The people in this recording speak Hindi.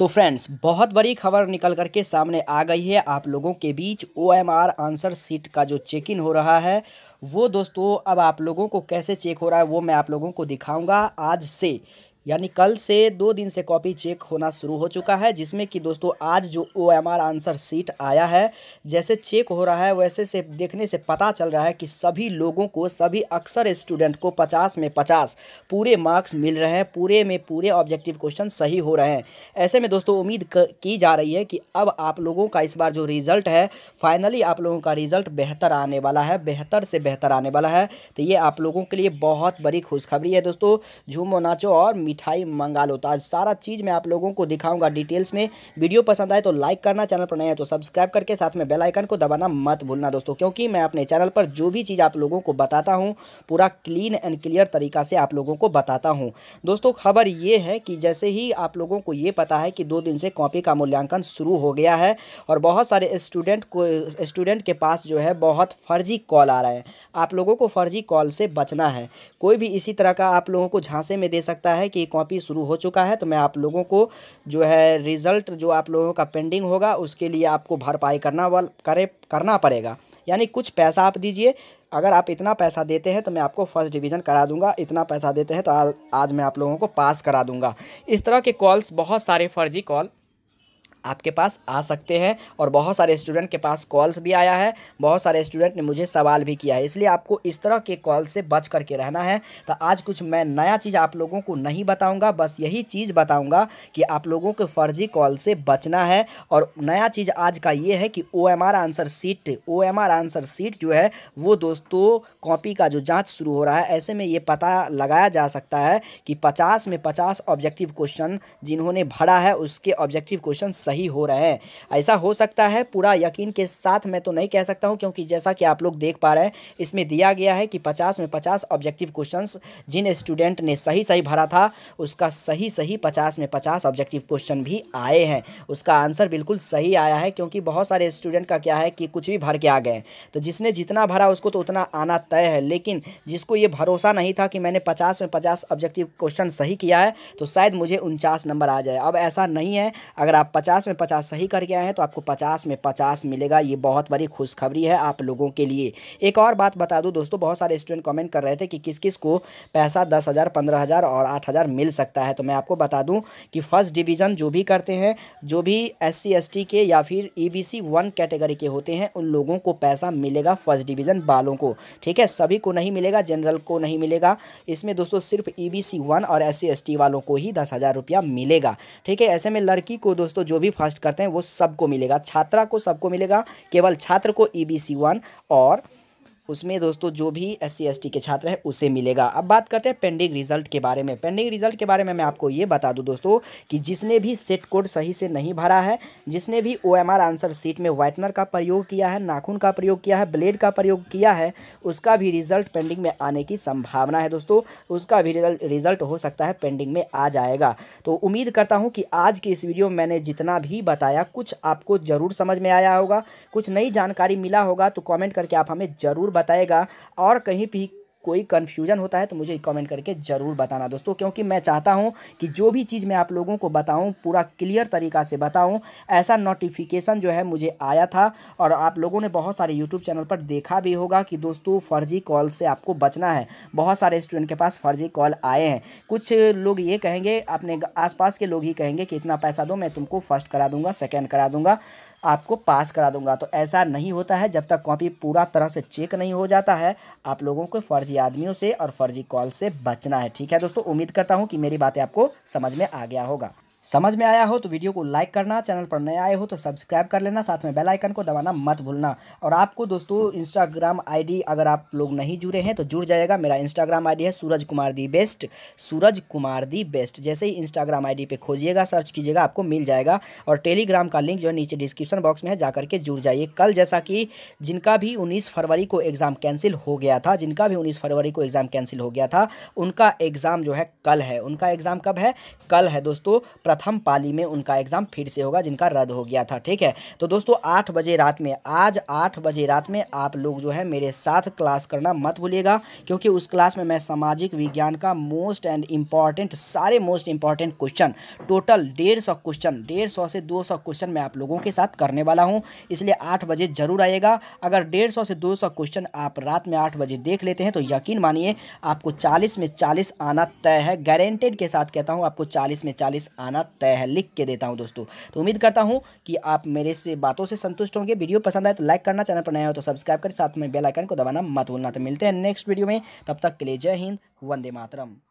तो फ्रेंड्स बहुत बड़ी खबर निकल करके सामने आ गई है आप लोगों के बीच ओ आंसर सीट का जो चेक इन हो रहा है वो दोस्तों अब आप लोगों को कैसे चेक हो रहा है वो मैं आप लोगों को दिखाऊंगा आज से यानी कल से दो दिन से कॉपी चेक होना शुरू हो चुका है जिसमें कि दोस्तों आज जो O M R answer sheet आया है जैसे चेक हो रहा है वैसे से देखने से पता चल रहा है कि सभी लोगों को सभी अक्सर स्टूडेंट को पचास में पचास पूरे मार्क्स मिल रहे हैं पूरे में पूरे ऑब्जेक्टिव क्वेश्चन सही हो रहे हैं ऐसे में दोस्तों उम्मीद की जा रही है कि अब आप लोगों का इस बार जो रिज़ल्ट है फाइनली आप लोगों का रिज़ल्ट बेहतर आने वाला है बेहतर से बेहतर आने वाला है तो ये आप लोगों के लिए बहुत बड़ी खुशखबरी है दोस्तों झूमो नाचो और मिठाई मंगा लो तो आज सारा चीज़ मैं आप लोगों को दिखाऊंगा डिटेल्स में वीडियो पसंद आए तो लाइक करना चैनल पर नया है तो सब्सक्राइब करके साथ में बेल आइकन को दबाना मत भूलना दोस्तों क्योंकि मैं अपने चैनल पर जो भी चीज़ आप लोगों को बताता हूँ पूरा क्लीन एंड क्लियर तरीका से आप लोगों को बताता हूँ दोस्तों खबर ये है कि जैसे ही आप लोगों को ये पता है कि दो दिन से कॉपी का मूल्यांकन शुरू हो गया है और बहुत सारे स्टूडेंट को स्टूडेंट के पास जो है बहुत फर्जी कॉल आ रहा है आप लोगों को फर्जी कॉल से बचना है कोई भी इसी तरह का आप लोगों को झांसे में दे सकता है कि की कॉपी शुरू हो चुका है तो मैं आप लोगों को जो है रिज़ल्ट जो आप लोगों का पेंडिंग होगा उसके लिए आपको भरपाई करना वाल करे करना पड़ेगा यानी कुछ पैसा आप दीजिए अगर आप इतना पैसा देते हैं तो मैं आपको फर्स्ट डिवीज़न करा दूंगा इतना पैसा देते हैं तो आज, आज मैं आप लोगों को पास करा दूंगा इस तरह के कॉल्स बहुत सारे फर्जी कॉल आपके पास आ सकते हैं और बहुत सारे स्टूडेंट के पास कॉल्स भी आया है बहुत सारे स्टूडेंट ने मुझे सवाल भी किया है इसलिए आपको इस तरह के कॉल से बच करके रहना है तो आज कुछ मैं नया चीज़ आप लोगों को नहीं बताऊँगा बस यही चीज़ बताऊँगा कि आप लोगों के फर्जी कॉल से बचना है और नया चीज़ आज का ये है कि O answer sheet O answer sheet जो है वो दोस्तों कॉपी का जो जाँच शुरू हो रहा है ऐसे में ये पता लगाया जा सकता है कि पचास में पचास ऑब्जेक्टिव क्वेश्चन जिन्होंने भरा है उसके ऑब्जेक्टिव क्वेश्चन सही हो रहे हैं ऐसा हो सकता है पूरा यकीन के साथ मैं तो नहीं कह सकता हूँ क्योंकि जैसा कि आप लोग देख पा रहे हैं इसमें दिया गया है कि पचास में पचास ऑब्जेक्टिव क्वेश्चन जिन स्टूडेंट ने सही सही भरा था उसका सही सही पचास में पचास ऑब्जेक्टिव क्वेश्चन भी आए हैं उसका आंसर बिल्कुल सही आया है क्योंकि बहुत सारे स्टूडेंट का क्या है कि कुछ भी भर के आ गए तो जिसने जितना भरा उसको तो उतना आना तय है लेकिन जिसको ये भरोसा नहीं था कि मैंने पचास में पचास ऑब्जेक्टिव क्वेश्चन सही किया है तो शायद मुझे उनचास नंबर आ जाए अब ऐसा नहीं है अगर आप पचास पचास में पचास सही करके आए हैं तो आपको पचास में पचास मिलेगा ये बहुत बड़ी खुशखबरी है आप लोगों के लिए एक और बात बता दूँ दोस्तों बहुत सारे स्टूडेंट कमेंट कर रहे थे कि किस किस को पैसा दस हज़ार पंद्रह हज़ार और आठ हज़ार मिल सकता है तो मैं आपको बता दूँ कि फर्स्ट डिवीज़न जो भी करते हैं जो भी एस सी एस टी के या फिर E B C one category के होते हैं उन लोगों को पैसा मिलेगा फर्स्ट डिवीज़न वालों को ठीक है सभी को नहीं मिलेगा जनरल को नहीं मिलेगा इसमें दोस्तों सिर्फ ई बी सी वन और एस सी एस टी वालों को ही दस हज़ार रुपया मिलेगा ठीक है ऐसे में लड़की को दोस्तों जो भी भी फर्स्ट करते हैं वो सबको मिलेगा छात्रा को सबको मिलेगा केवल छात्र को ई बी सी वन और उसमें दोस्तों जो भी एस सी के छात्र हैं उसे मिलेगा अब बात करते हैं पेंडिंग रिजल्ट के बारे में पेंडिंग रिजल्ट के बारे में मैं आपको ये बता दूँ दोस्तों कि जिसने भी सेट कोड सही से नहीं भरा है जिसने भी ओ आंसर सीट में वाइटनर का प्रयोग किया है नाखून का प्रयोग किया है ब्लेड का प्रयोग किया है उसका भी रिजल्ट पेंडिंग में आने की संभावना है दोस्तों उसका भी रिजल्ट हो सकता है पेंडिंग में आ जाएगा तो उम्मीद करता हूँ कि आज की इस वीडियो में मैंने जितना भी बताया कुछ आपको ज़रूर समझ में आया होगा कुछ नई जानकारी मिला होगा तो कॉमेंट करके आप हमें ज़रूर बताएगा और कहीं भी कोई कन्फ्यूजन होता है तो मुझे कमेंट करके ज़रूर बताना दोस्तों क्योंकि मैं चाहता हूँ कि जो भी चीज़ मैं आप लोगों को बताऊँ पूरा क्लियर तरीका से बताऊँ ऐसा नोटिफिकेशन जो है मुझे आया था और आप लोगों ने बहुत सारे यूट्यूब चैनल पर देखा भी होगा कि दोस्तों फर्जी कॉल से आपको बचना है बहुत सारे स्टूडेंट के पास फर्जी कॉल आए हैं कुछ लोग ये कहेंगे अपने आसपास के लोग ही कहेंगे कि इतना पैसा दो मैं तुमको फर्स्ट करा दूँगा सेकेंड करा दूँगा आपको पास करा दूंगा तो ऐसा नहीं होता है जब तक कॉपी पूरा तरह से चेक नहीं हो जाता है आप लोगों को फर्जी आदमियों से और फर्जी कॉल से बचना है ठीक है दोस्तों उम्मीद करता हूँ कि मेरी बातें आपको समझ में आ गया होगा समझ में आया हो तो वीडियो को लाइक करना चैनल पर नए आए हो तो सब्सक्राइब कर लेना साथ में बेल आइकन को दबाना मत भूलना और आपको दोस्तों इंस्टाग्राम आईडी अगर आप लोग नहीं जुड़े हैं तो जुड़ जाएगा मेरा इंस्टाग्राम आईडी है Suraj Kumar the best Suraj Kumar the best जैसे ही इंस्टाग्राम आई डी खोजिएगा सर्च कीजिएगा आपको मिल जाएगा और टेलीग्राम का लिंक जो है नीचे डिस्क्रिप्शन बॉक्स में है जा करके जुड़ जाइए कल जैसा कि जिनका भी उन्नीस फरवरी को एग्ज़ाम कैंसिल हो गया था जिनका भी उन्नीस फरवरी को एग्ज़ाम कैंसिल हो गया था उनका एग्ज़ाम जो है कल है उनका एग्ज़ाम कब है कल है दोस्तों प्रथम पाली में उनका एग्जाम फिर से होगा जिनका रद्द हो गया था ठीक है तो दोस्तों आठ बजे रात में आज आठ बजे रात में आप लोग जो है मेरे साथ क्लास करना मत भूलिएगा क्योंकि उस क्लास में मैं सामाजिक विज्ञान का मोस्ट एंड इम्पॉर्टेंट सारे मोस्ट इम्पॉर्टेंट क्वेश्चन टोटल डेढ़ सौ क्वेश्चन डेढ़ सौ से दो सौ क्वेश्चन मैं आप लोगों के साथ करने वाला हूँ इसलिए आठ बजे जरूर आएगा अगर डेढ़ सौ से दो सौ क्वेश्चन आप रात में आठ बजे देख लेते हैं तो यकीन मानिए आपको चालीस में चालीस आना तय है गारंटेड के साथ कहता हूँ आपको चालीस में चालीस आना करना तय लिख के देता हूँ दोस्तों तो उम्मीद करता हूँ कि आप मेरे से बातों से संतुष्ट होंगे वीडियो पसंद आए तो लाइक करना चैनल पर नया हो तो सब्सक्राइब कर साथ में बेलाइकन को दबाना मत भूलना तो मिलते हैं नेक्स्ट वीडियो में तब तक के लिए जय हिंद वंदे मातरम